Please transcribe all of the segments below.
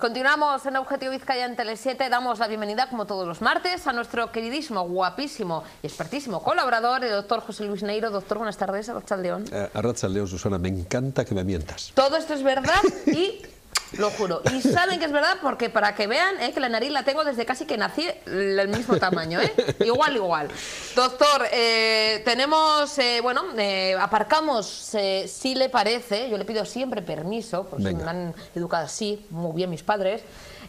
Continuamos en Objetivo Vizcaya en Tele7. Damos la bienvenida, como todos los martes, a nuestro queridísimo, guapísimo y expertísimo colaborador, el doctor José Luis Neiro. Doctor, buenas tardes, Arracha León. Eh, a León, Susana, me encanta que me mientas. Todo esto es verdad y lo juro. Y saben que es verdad porque para que vean eh, que la nariz la tengo desde casi que nací el mismo tamaño, ¿eh? Igual, igual. Doctor, eh, tenemos, eh, bueno, aparcamos, si le parece, yo le pido siempre permiso, porque me han educado así, muy bien mis padres.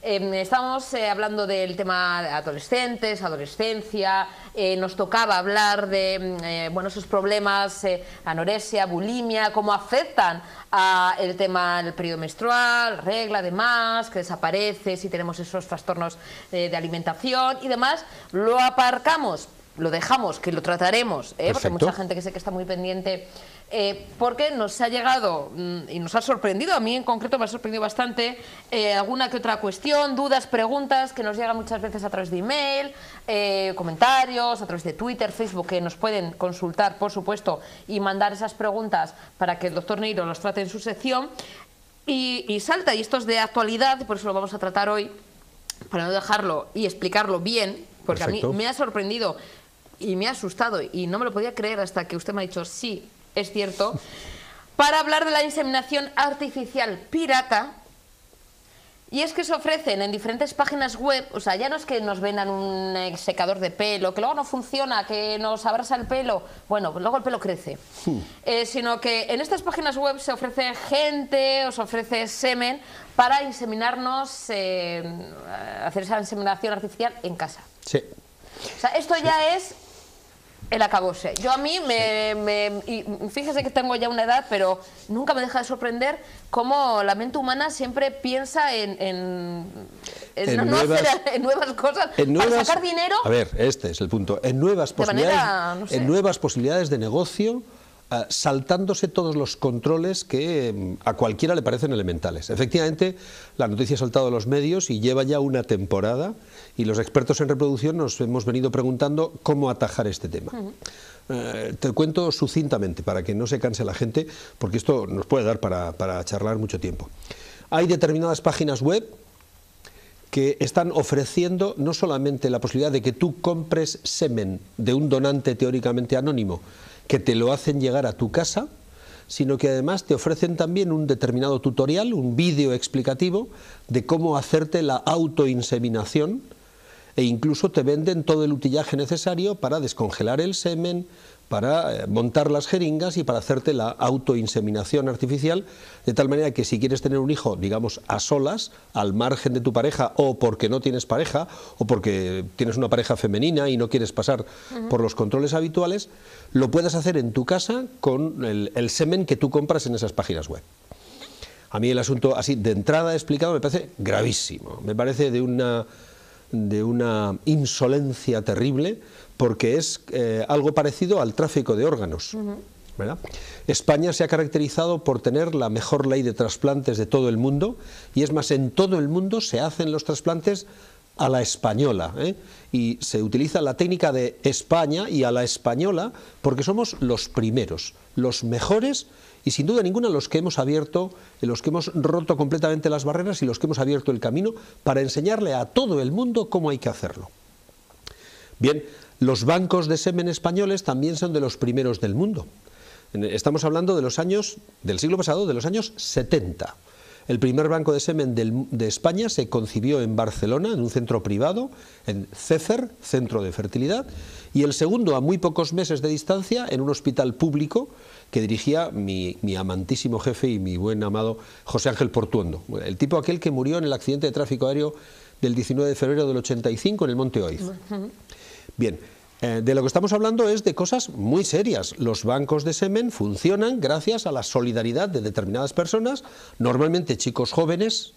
Em, estamos estábamos eh, hablando del tema de adolescentes, adolescencia, eh, nos tocaba hablar de mm, eh, bueno, esos problemas, anorexia, bulimia, cómo afectan al tema del periodo menstrual, regla, demás, que desaparece si tenemos esos trastornos de alimentación y demás. Lo aparcamos, lo dejamos, que lo trataremos, ¿eh? porque hay mucha gente que sé que está muy pendiente, eh, porque nos ha llegado mm, y nos ha sorprendido, a mí en concreto me ha sorprendido bastante, eh, alguna que otra cuestión, dudas, preguntas, que nos llegan muchas veces a través de email, comentarios, a través de Twitter, Facebook, que nos pueden consultar, por supuesto, y mandar esas preguntas para que el doctor Neiro los trate en su sección. Y, salta, y esto es de actualidad, por eso lo vamos a tratar hoy, para no dejarlo y explicarlo bien, porque a mí me ha sorprendido y me ha asustado y no me lo podía creer hasta que usted me ha dicho, sí, es cierto, para hablar de la inseminación artificial pirata. Y es que se ofrecen en diferentes páginas web, o sea, ya no es que nos vendan un eh, secador de pelo, que luego no funciona, que nos abrasa el pelo, bueno, pues luego el pelo crece, hmm. eh, sino que en estas páginas web se ofrece gente, os ofrece semen para inseminarnos, eh, hacer esa inseminación artificial en casa. Sí. O sea, esto ya es el acabose. Yo a mí, me, me fíjese que tengo ya una edad, pero nunca me deja de sorprender cómo la mente humana siempre piensa en, en, nuevas, cosas en sacar dinero. A ver, este es el punto. En nuevas, en nuevas posibilidades de negocio Ah, saltándose todos los controles que mm, a cualquiera le parecen elementales. Efectivamente, la noticia ha saltado a los medios y lleva ya una temporada y los expertos en reproducción nos hemos venido preguntando cómo atajar este tema. Eh, te cuento sucintamente para que no se canse la gente, porque esto nos puede dar para charlar mucho tiempo. Hay determinadas páginas web que están ofreciendo no solamente la posibilidad de que tú compres semen de un donante teóricamente anónimo, que te lo hacen llegar a tu casa, sino que además te ofrecen también un determinado tutorial, un vídeo explicativo de cómo hacerte la autoinseminación e incluso te venden todo el utillaje necesario para descongelar el semen, para eh, montar las jeringas y para hacerte la autoinseminación artificial, de tal manera que si quieres tener un hijo, digamos, a solas, al margen de tu pareja, o porque no tienes pareja, o porque tienes una pareja femenina y no quieres pasar por los controles habituales, lo puedas hacer en tu casa con el, el semen que tú compras en esas páginas web. A mí el asunto así de entrada explicado me parece gravísimo, me parece de una de una insolencia terrible porque es eh, algo parecido al tráfico de órganos. España se ha caracterizado por tener la mejor ley de trasplantes de todo el mundo y es más, en todo el mundo se hacen los trasplantes a la española ¿eh? y se utiliza la técnica de España y a la española porque somos los primeros, los mejores y sin duda ninguna los que hemos abierto, los que hemos roto completamente las barreras y los que hemos abierto el camino para enseñarle a todo el mundo cómo hay que hacerlo. Bien, los bancos de semen españoles también son de los primeros del mundo. Estamos hablando de los años del siglo pasado, de los años 70. El primer banco de semen de España se concibió en Barcelona, en un centro privado, en CEFER, Centro de Fertilidad, y el segundo a muy pocos meses de distancia en un hospital público que dirigía mi, amantísimo jefe y mi buen amado José Ángel Portuondo, el tipo aquel que murió en el accidente de tráfico aéreo del 19 de febrero del 85 en el Monte Oiz. Bien, eh, de lo que estamos hablando es de cosas muy serias. Los bancos de semen funcionan gracias a la solidaridad de determinadas personas, normalmente chicos jóvenes,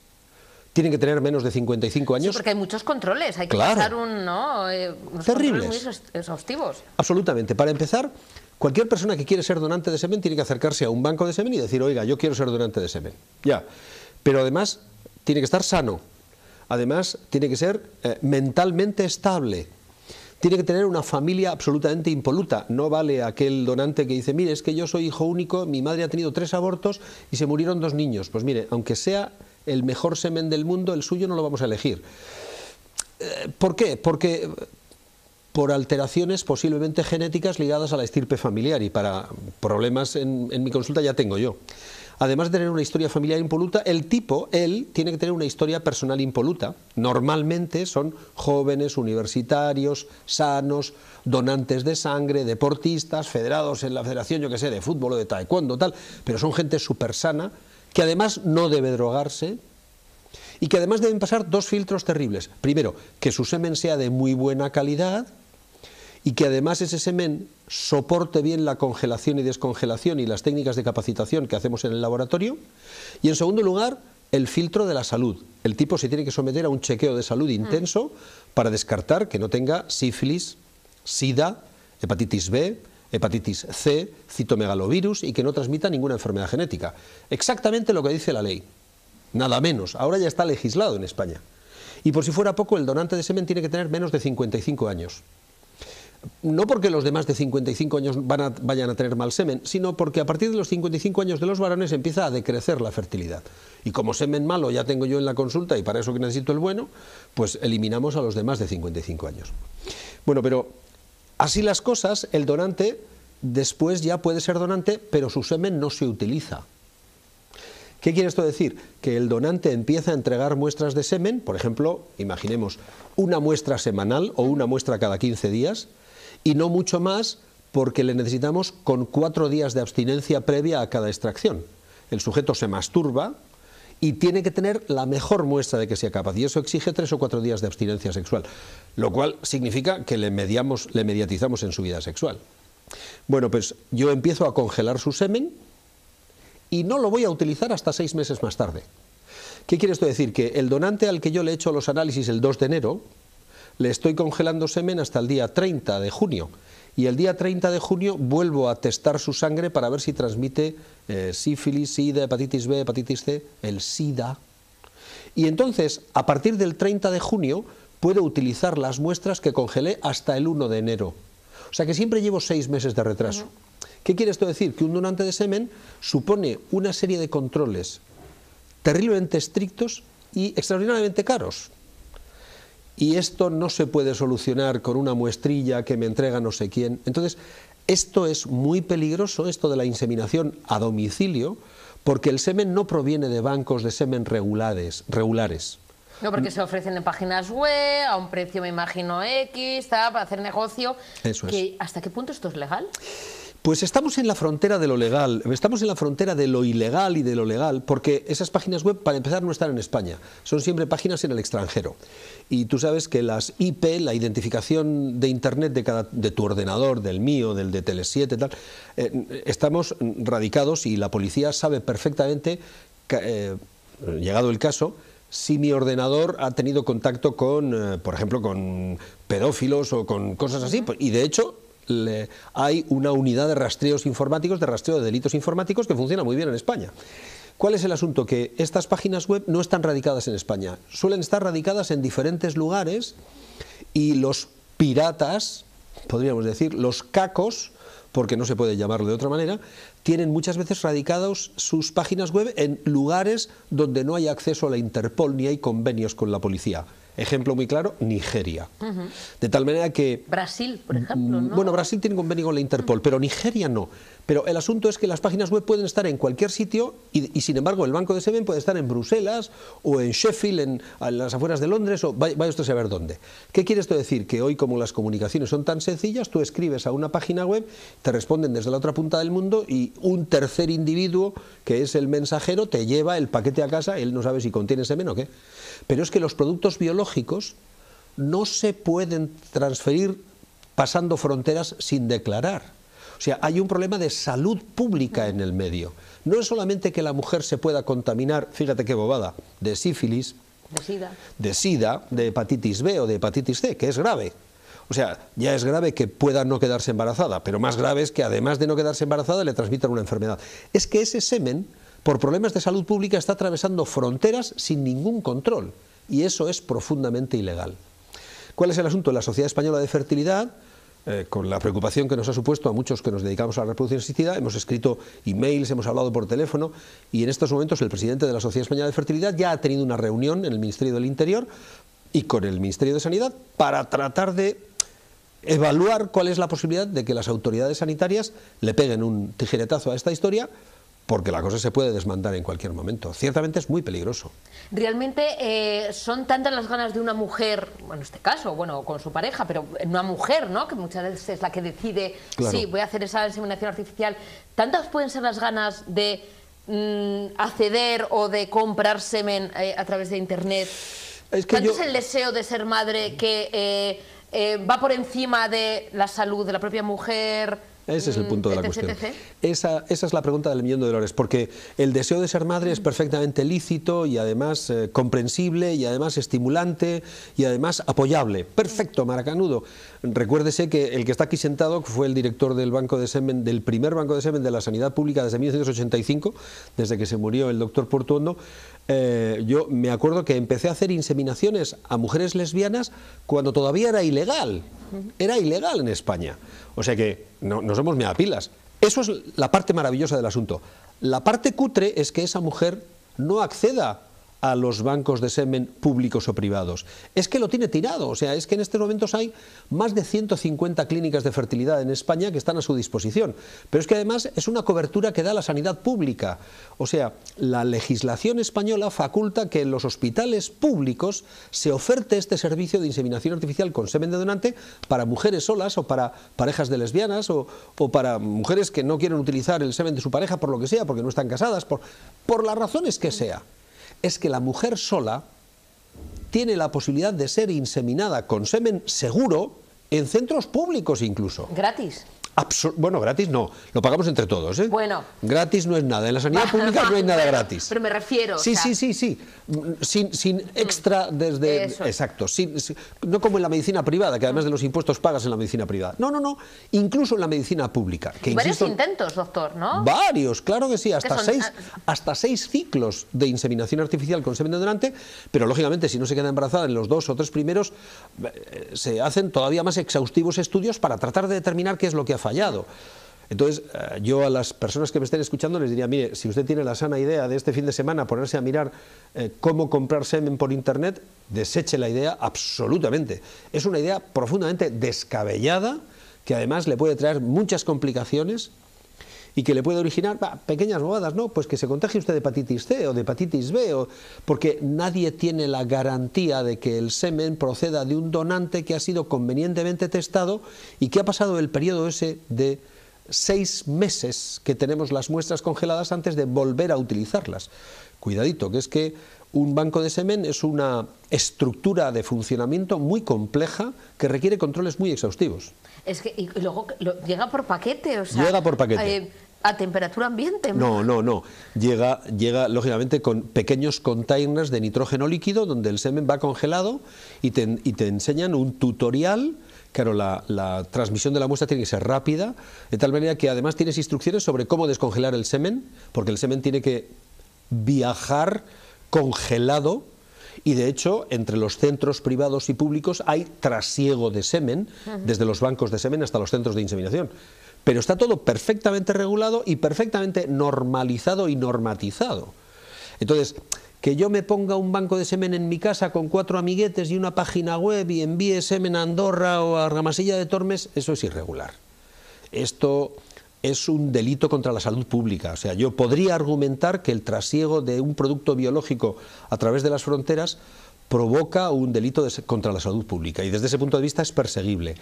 tienen que tener menos de 55 años. Sí, porque hay muchos controles, hay que un, eh, Terribles. muy exhaustivos. Absolutamente. Para empezar, cualquier persona que quiere ser donante de semen tiene que acercarse a un banco de semen y decir, oiga, yo quiero ser donante de semen. Ya. Pero además, tiene que estar sano. Además, tiene que ser eh, mentalmente estable tiene que tener una familia absolutamente impoluta. No vale aquel donante que dice, mire, es que yo soy hijo único, mi madre ha tenido tres abortos y se murieron dos niños. Pues mire, aunque sea el mejor semen del mundo, el suyo no lo vamos a elegir. Eh, ¿Por qué? Porque eh, por alteraciones posiblemente genéticas ligadas a la estirpe familiar y para problemas en, mi consulta ya tengo yo además de tener una historia familiar impoluta, el tipo, él, tiene que tener una historia personal impoluta. Normalmente son jóvenes, universitarios, sanos, donantes de sangre, deportistas, federados en la federación, yo que sé, de fútbol o de taekwondo, tal, pero son gente súper sana, que además no debe drogarse, y que además deben pasar dos filtros terribles. Primero, que su semen sea de muy buena calidad, y que además ese semen soporte bien la congelación y descongelación y las técnicas de capacitación que hacemos en el laboratorio. Y en segundo lugar, el filtro de la salud. El tipo se tiene que someter a un chequeo de salud intenso mm. para descartar que no tenga sífilis, sida, hepatitis B, hepatitis C, citomegalovirus y que no transmita ninguna enfermedad genética. Exactamente lo que dice la ley. Nada menos. Ahora ya está legislado en España. Y por si fuera poco, el donante de semen tiene que tener menos de 55 años no porque los demás de 55 años vayan a tener mal semen, sino porque a partir de los 55 años de los varones empieza a decrecer la fertilidad. Y como semen malo ya tengo yo en la consulta y para eso que necesito el bueno, pues eliminamos a los demás de 55 años. Bueno, pero así las cosas, el donante después ya puede ser donante, pero su semen no se utiliza. ¿Qué quiere esto decir? Que el donante empieza a entregar muestras de semen, por ejemplo, imaginemos una muestra semanal o una muestra cada 15 días, y no mucho más porque le necesitamos con cuatro días de abstinencia previa a cada extracción. El sujeto se masturba, y tiene que tener la mejor muestra de que sea capaz. Y eso exige tres o cuatro días de abstinencia sexual, lo cual significa que le, mediamos, le mediatizamos en su vida sexual. Bueno, pues yo empiezo a congelar su semen, y no lo voy a utilizar hasta seis meses más tarde. ¿Qué quiere esto decir? Que el donante al que yo le he hecho los análisis el 2 de enero, le estoy congelando semen hasta el día 30 de junio. Y el día 30 de junio vuelvo a testar su sangre para ver si transmite eh, sífilis, sida, hepatitis B, hepatitis C, el SIDA. Y entonces, a partir del 30 de junio, puedo utilizar las muestras que congelé hasta el 1 de enero. O sea que siempre llevo seis meses de retraso. ¿Qué quiere esto decir? Que un donante de semen supone una serie de controles terriblemente estrictos y extraordinariamente caros. Y esto no se puede solucionar con una muestrilla que me entrega no sé quién. Entonces, esto es muy peligroso, esto de la inseminación a domicilio, porque el semen no proviene de bancos de semen regulares. regulares. No, porque se ofrecen en páginas web, a un precio, me imagino, X, para hacer negocio. Eso es. ¿Hasta qué punto esto es legal? Pues estamos en la frontera de lo legal, estamos en la frontera de lo ilegal y de lo legal, porque esas páginas web, para empezar, no están en España, son siempre páginas en el extranjero. Y tú sabes que las IP, la identificación de Internet de, cada, de tu ordenador, del mío, del de Tele7, tal, eh, estamos radicados y la policía sabe perfectamente, eh, llegado el caso, si mi ordenador ha tenido contacto con, eh, por ejemplo, con pedófilos o con cosas así, y de hecho hay una unidad de rastreos informáticos, de rastreo de delitos informáticos que funciona muy bien en España. ¿Cuál es el asunto? Que estas páginas web no están radicadas en España, suelen estar radicadas en diferentes lugares y los piratas, podríamos decir, los cacos, porque no se puede llamarlo de otra manera, tienen muchas veces radicados sus páginas web en lugares donde no hay acceso a la Interpol ni hay convenios con la policía. Ejemplo muy claro, Nigeria. De tal manera que... Brasil, por ejemplo. Mm, ¿no? Bueno, Brasil tiene convenio con la Interpol, pero Nigeria no. Pero el asunto es que las páginas web pueden estar en cualquier sitio y, sin embargo, el Banco de semen puede estar en Bruselas o en Sheffield, en, las afueras de Londres o vaya, vaya usted a saber dónde. ¿Qué quiere esto decir? Que hoy, como las comunicaciones son tan sencillas, tú escribes a una página web, te responden desde la otra punta del mundo y un tercer individuo, que es el mensajero, te lleva el paquete a casa, él no sabe si contiene semen o qué. Pero es que los productos biológicos no se pueden transferir pasando fronteras sin declarar. O sea, hay un problema de salud pública en el medio. No es solamente que la mujer se pueda contaminar, fíjate qué bobada, de sífilis, de sida. de sida, de hepatitis B o de hepatitis C, que es grave. O sea, ya es grave que pueda no quedarse embarazada, pero más grave es que además de no quedarse embarazada le transmitan una enfermedad. Es que ese semen, por problemas de salud pública, está atravesando fronteras sin ningún control y eso es profundamente ilegal. ¿Cuál es el asunto? La Sociedad Española de Fertilidad, eh, con la preocupación que nos ha supuesto a muchos que nos dedicamos a la reproducción asistida, hemos escrito emails, hemos hablado por teléfono y en estos momentos el presidente de la Sociedad Española de Fertilidad ya ha tenido una reunión en el Ministerio del Interior y con el Ministerio de Sanidad para tratar de evaluar cuál es la posibilidad de que las autoridades sanitarias le peguen un tijeretazo a esta historia porque la cosa se puede desmandar en cualquier momento. Ciertamente es muy peligroso. Realmente eh, son tantas las ganas de una mujer, en este caso, bueno, con su pareja, pero una mujer, ¿no? Que muchas veces es la que decide, sí, voy a hacer esa inseminación artificial. Tantas pueden ser las ganas de mm, acceder o de comprar semen eh, a través de Internet. Es ¿Tanto es el deseo de ser madre que eh, va por encima de la salud de la propia mujer? Ese es el mm, punto de la cuestión. Esa, es la pregunta del millón de dólares, porque el deseo de ser madre es mm. perfectamente lícito y además eh, comprensible y además estimulante y además apoyable. Perfecto, mm. maracanudo. Recuérdese que el que está aquí sentado fue el director del banco de semen, del primer banco de semen de la sanidad pública desde 1985, desde que se murió el doctor Portuondo, eh, yo me acuerdo que empecé a hacer inseminaciones a mujeres lesbianas cuando todavía era ilegal. Era ilegal en España. O sea que no, nos somos meado pilas. Eso es la parte maravillosa del asunto. La parte cutre es que esa mujer no acceda a los bancos de semen públicos o privados. Es que lo tiene tirado, o sea, es que en estos momentos hay más de 150 clínicas de fertilidad en España que están a su disposición, pero es que además es una cobertura que da la sanidad pública, o sea, la legislación española faculta que en los hospitales públicos se oferte este servicio de inseminación artificial con semen de donante para mujeres solas o para parejas de lesbianas o, para mujeres que no quieren utilizar el semen de su pareja por lo que sea, porque no están casadas, por las razones que sea es que la mujer sola tiene la posibilidad de ser inseminada con semen seguro en centros públicos incluso. Gratis. Bueno, gratis no, lo pagamos entre todos. ¿eh? Bueno. Gratis no es nada, en la sanidad pública no hay nada gratis. Pero me refiero. Sí, sí, sí, sí. Mm, sin, sin mm. extra desde... Exacto, no como en la medicina privada, que además de los impuestos pagas en la medicina privada. No, no, no, incluso en la medicina pública. Que varios intentos, doctor, ¿no? Varios, claro que sí, hasta, seis, hasta seis ciclos de inseminación artificial con semen donante, pero lógicamente si no se queda embarazada en los dos o tres primeros, eh, se hacen todavía más exhaustivos estudios para tratar de determinar qué es lo que ha fallado. Entonces, eh, yo a las personas que me estén escuchando les diría, mire, si usted tiene la sana idea de este fin de semana ponerse a mirar eh, cómo comprar semen por Internet, deseche la idea absolutamente. Es una idea profundamente descabellada que además le puede traer muchas complicaciones y que le puede originar pequeñas bobadas, ¿no? Pues que se contagie usted de hepatitis C o de hepatitis B, porque nadie tiene la garantía de que el semen proceda de un donante que ha sido convenientemente testado y que ha pasado el periodo ese de seis meses que tenemos las muestras congeladas antes de volver a utilizarlas. Cuidadito, que es que un banco de semen es una estructura de funcionamiento muy compleja que requiere controles muy exhaustivos. Es que y luego llega por paquete, o sea, llega por paquete. Eh, ¿A temperatura ambiente? No, no, no. Llega, llega lógicamente con pequeños containers de nitrógeno líquido donde el semen va congelado y te, enseñan un tutorial claro, la, transmisión de la muestra tiene que ser rápida, de tal manera que además tienes instrucciones sobre cómo descongelar el semen, porque el semen tiene que viajar congelado. Y de hecho, entre los centros privados y públicos hay trasiego de semen, desde los bancos de semen hasta los centros de inseminación pero está todo perfectamente regulado y perfectamente normalizado y normatizado. Entonces, que yo me ponga un banco de semen en mi casa con cuatro amiguetes y una página web y envíe semen a Andorra o a Ramasilla de Tormes, eso es irregular. Esto es un delito contra la salud pública. O sea, yo podría argumentar que el trasiego de un producto biológico a través de las fronteras provoca un delito contra la salud pública y desde ese punto de vista es perseguible.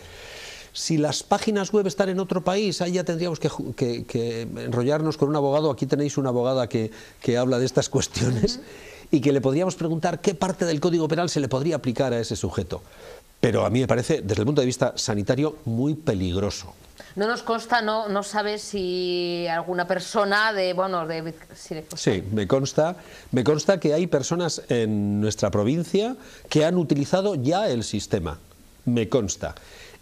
Si las páginas web están en otro país, ahí ya tendríamos que, enrollarnos con un abogado. Aquí tenéis una abogada que, habla de estas cuestiones y que le podríamos preguntar qué parte del Código Penal se le podría aplicar a ese sujeto. Pero a mí me parece, desde el punto de vista sanitario, muy peligroso. No nos consta, no, no sabes si alguna persona de, bueno, de... Si le sí, me consta, me consta que hay personas en nuestra provincia que han utilizado ya el sistema, me consta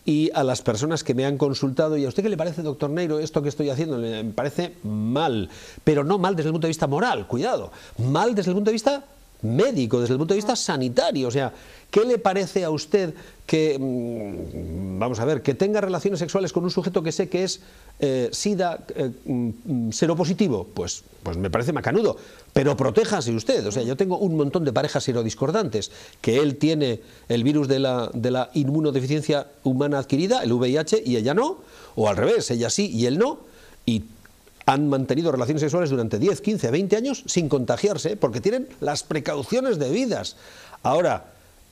y a las personas que me han consultado. ¿Y a usted qué le parece, doctor Neiro, esto que estoy haciendo? Me parece mal, pero no mal desde el punto de vista moral, cuidado, mal desde el punto de vista médico, desde el punto de vista sanitario. O sea, ¿qué le parece a usted que, mm, vamos a ver, que tenga relaciones sexuales con un sujeto que sé que es eh, SIDA eh, mm, seropositivo? Pues, pues me parece macanudo, pero protéjase usted. O sea, yo tengo un montón de parejas serodiscordantes, que él tiene el virus de la, de la inmunodeficiencia humana adquirida, el VIH, y ella no, o al revés, ella sí y él no, y han mantenido relaciones sexuales durante 10, 15, 20 años sin contagiarse ¿eh? porque tienen las precauciones debidas. Ahora,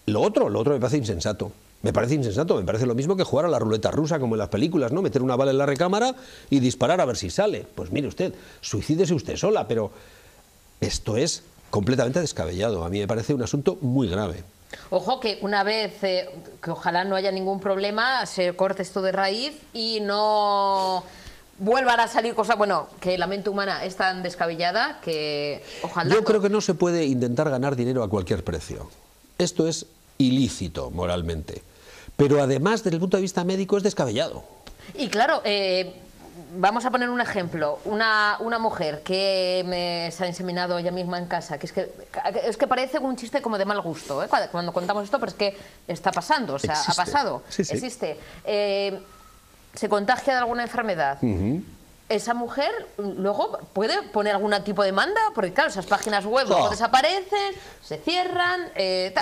lo otro, lo otro me parece insensato. Me parece insensato, me parece lo mismo que jugar a la ruleta rusa como en las películas, ¿no? Meter una bala en la recámara y disparar a ver si sale. Pues mire usted, suicídese usted sola, pero esto es completamente descabellado. A mí me parece un asunto muy grave. Ojo que una vez, eh, que ojalá no haya ningún problema, se corte esto de raíz y no vuelvan a salir cosas, bueno, que la mente humana es tan descabellada que ojalá... Yo creo que no se puede intentar ganar dinero a cualquier precio. Esto es ilícito moralmente. Pero además, desde el punto de vista médico, es descabellado. Y claro, eh, vamos a poner un ejemplo. Una, una mujer que se ha inseminado ella misma en casa, que es que, es que parece un chiste como de mal gusto, ¿eh? cuando, contamos esto, pero es que está pasando, o sea, ha pasado. Existe. Eh, se contagia de alguna enfermedad. esa mujer luego puede poner algún tipo de demanda, porque claro, esas páginas web desaparecen, se cierran, eh,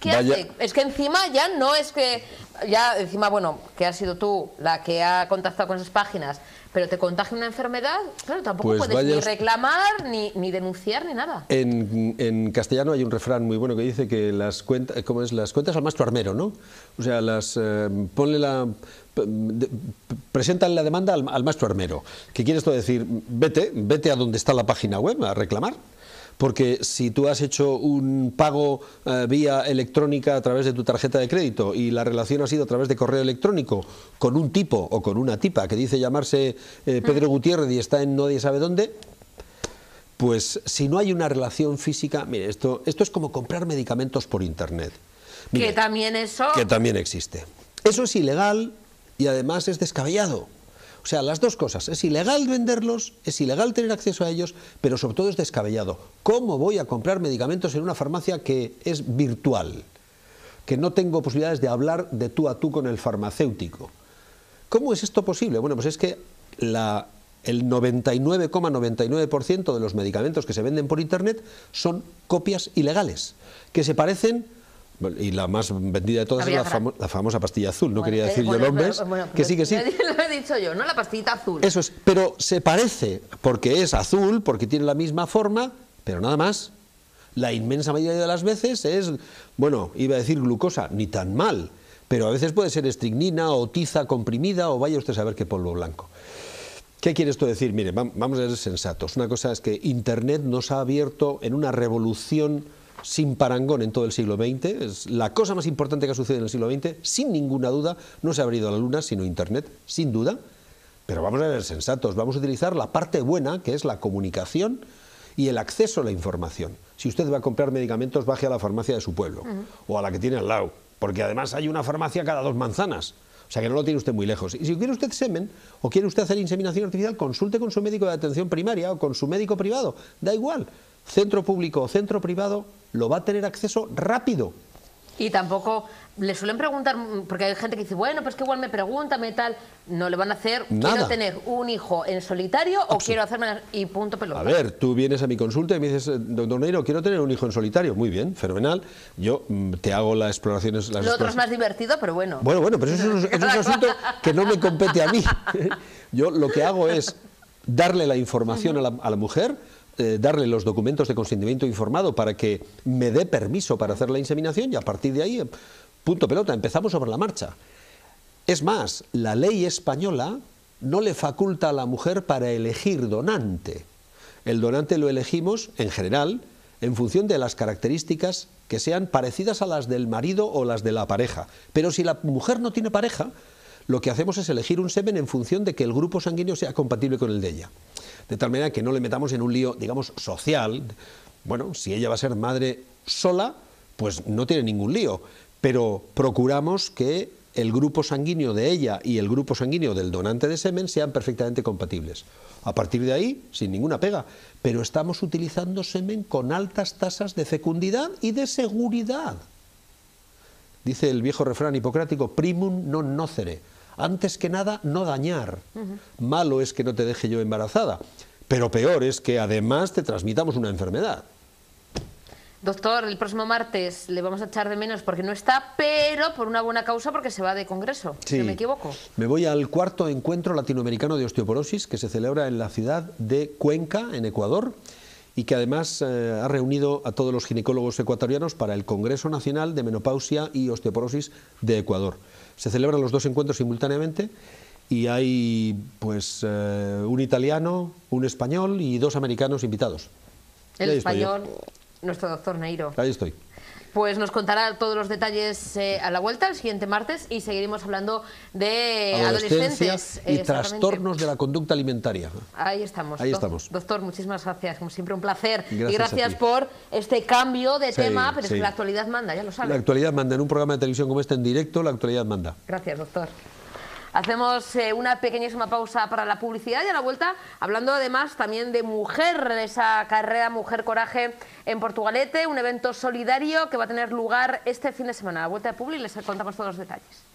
¿Qué hace? Es que encima ya no es que... Ya encima, bueno, que has sido tú la que ha contactado con esas páginas, pero te contagia una enfermedad, claro, tampoco pues puedes ni reclamar, ni, denunciar, ni nada. En, en, castellano hay un refrán muy bueno que dice que las cuentas, eh, ¿cómo es? Las cuentas al maestro armero, ¿no? O sea, las... Eh, ponle la presentan la demanda al, al maestro armero. ¿Qué quiere esto decir? Vete, vete a donde está la página web a reclamar porque si tú has hecho un pago eh, vía electrónica a través de tu tarjeta de crédito y la relación ha sido a través de correo electrónico con un tipo o con una tipa que dice llamarse eh, Pedro mm. Gutiérrez y está en nadie sabe dónde, pues si no hay una relación física, mire, esto, esto es como comprar medicamentos por internet. que también eso... Que también existe. Eso es ilegal y además es descabellado. O sea, las dos cosas. Es ilegal venderlos, es ilegal tener acceso a ellos, pero sobre todo es descabellado. ¿Cómo voy a comprar medicamentos en una farmacia que es virtual? Que no tengo posibilidades de hablar de tú a tú con el farmacéutico. ¿Cómo es esto posible? Bueno, pues es que la, el 99,99% de los medicamentos que se venden por Internet son copias ilegales, que se parecen y la más vendida de todas es la, famosa pastilla azul, no quería eh, decir yo nombres, que sí, que sí. Lo he dicho yo, ¿no? La pastillita azul. Eso es, pero se parece, porque es azul, porque tiene la misma forma, pero nada más. La inmensa mayoría de las veces es, bueno, iba a decir glucosa, ni tan mal, pero a veces puede ser estricnina o tiza comprimida o vaya usted a saber qué polvo blanco. ¿Qué quiere esto decir? Mire, vamos a ser sensatos. Una cosa es que Internet nos ha abierto en una revolución sin parangón en todo el siglo XX, es la cosa más importante que ha sucedido en el siglo XX, sin ninguna duda, no se ha abrido la luna, sino Internet, sin duda, pero vamos a ser sensatos, vamos a utilizar la parte buena, que es la comunicación y el acceso a la información. Si usted va a comprar medicamentos, baje a la farmacia de su pueblo o a la que tiene al lado, porque además hay una farmacia cada dos manzanas. O sea que no lo tiene usted muy lejos. Y si quiere usted semen o quiere usted hacer inseminación artificial, consulte con su médico de atención primaria o con su médico privado. Da igual centro público o centro privado, lo va a tener acceso rápido. Y tampoco le suelen preguntar, mm, porque hay gente que dice, bueno, pues que igual me pregunta, me tal. No le van a hacer, quiero tener un hijo en solitario o quiero hacerme. Y punto pelota. A ver, tú vienes a mi consulta y me dices, eh, doctor Neiro, quiero tener un hijo en solitario. Muy bien, fenomenal. Yo mm, te hago las exploraciones. Las Lo más divertido, pero bueno. Bueno, bueno, pero eso es, un asunto que no me compete a mí. Yo lo que hago es darle la información a la mujer eh, darle los documentos de consentimiento informado para que me dé permiso para hacer la inseminación y a partir de ahí, punto pelota, empezamos sobre la marcha. Es más, la ley española no le faculta a la mujer para elegir donante. El donante lo elegimos, en general, en función de las características que sean parecidas a las del marido o las de la pareja. Pero si la mujer no tiene pareja, lo que hacemos es elegir un semen en función de que el grupo sanguíneo sea compatible con el de ella de tal manera que no le metamos en un lío, digamos, social. Bueno, si ella va a ser madre sola, pues no tiene ningún lío, pero procuramos que el grupo sanguíneo de ella y el grupo sanguíneo del donante de semen sean perfectamente compatibles. A partir de ahí, sin ninguna pega, pero estamos utilizando semen con altas tasas de fecundidad y de seguridad. Dice el viejo refrán hipocrático, primum non nocere. Antes que nada, no dañar. Malo es que no te deje yo embarazada. Pero peor es que además te transmitamos una enfermedad. Doctor, el próximo martes le vamos a echar de menos porque no está, pero por una buena causa porque se va de congreso, si me equivoco. Me voy al cuarto encuentro latinoamericano de osteoporosis que se celebra en la ciudad de Cuenca, en Ecuador, y que además eh, ha reunido a todos los ginecólogos ecuatorianos para el Congreso Nacional de Menopausia y Osteoporosis de Ecuador. Se celebran los dos encuentros simultáneamente y hay pues eh, un italiano, un español y dos americanos invitados. El español, nuestro doctor Neiro. Ahí estoy. Pues nos contará todos los detalles eh, a la vuelta el siguiente martes y seguiremos hablando de adolescentes y trastornos de la conducta alimentaria. Ahí estamos. Ahí estamos. Doctor, muchísimas gracias, como siempre un placer y gracias por este cambio de tema, pero es que la actualidad manda, ya lo sabes. La actualidad manda en un programa de televisión como este en directo, la actualidad manda. Gracias, doctor. Hacemos eh, una pequeñísima pausa para la publicidad y a la vuelta, hablando además también de mujer, de esa carrera Mujer Coraje en Portugalete, un evento solidario que va a tener lugar este fin de semana. la vuelta de Publi les contamos todos los detalles.